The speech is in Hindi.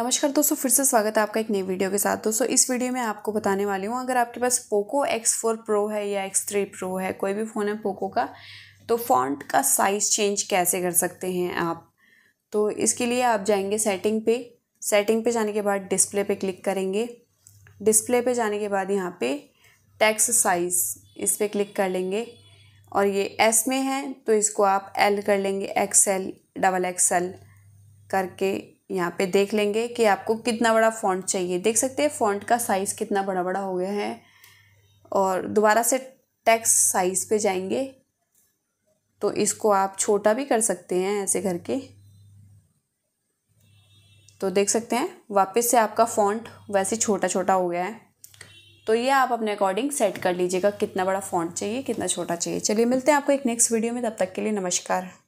नमस्कार दोस्तों फिर से स्वागत है आपका एक नई वीडियो के साथ दोस्तों इस वीडियो में आपको बताने वाली हूँ अगर आपके पास पोको एक्स फोर प्रो है या एक्स थ्री प्रो है कोई भी फ़ोन है पोको का तो फॉन्ट का साइज़ चेंज कैसे कर सकते हैं आप तो इसके लिए आप जाएंगे सेटिंग पे सेटिंग पे जाने के बाद डिस्प्ले पे क्लिक करेंगे डिस्प्ले पे जाने के बाद यहाँ पे टैक्स साइज़ इस पर क्लिक कर लेंगे और ये एस में है तो इसको आप एल कर लेंगे X L double X L करके यहाँ पे देख लेंगे कि आपको कितना बड़ा फ़ॉन्ट चाहिए देख सकते हैं फ़ॉन्ट का साइज़ कितना बड़ा बड़ा हो गया है और दोबारा से टैक्स साइज़ पे जाएंगे तो इसको आप छोटा भी कर सकते हैं ऐसे करके तो देख सकते हैं वापस से आपका फ़ॉन्ट वैसे छोटा छोटा हो गया है तो ये आप अपने अकॉर्डिंग सेट कर लीजिएगा कितना बड़ा फ़ॉन्ट चाहिए कितना छोटा चाहिए चलिए मिलते हैं आपको एक नेक्स्ट वीडियो में तब तक के लिए नमस्कार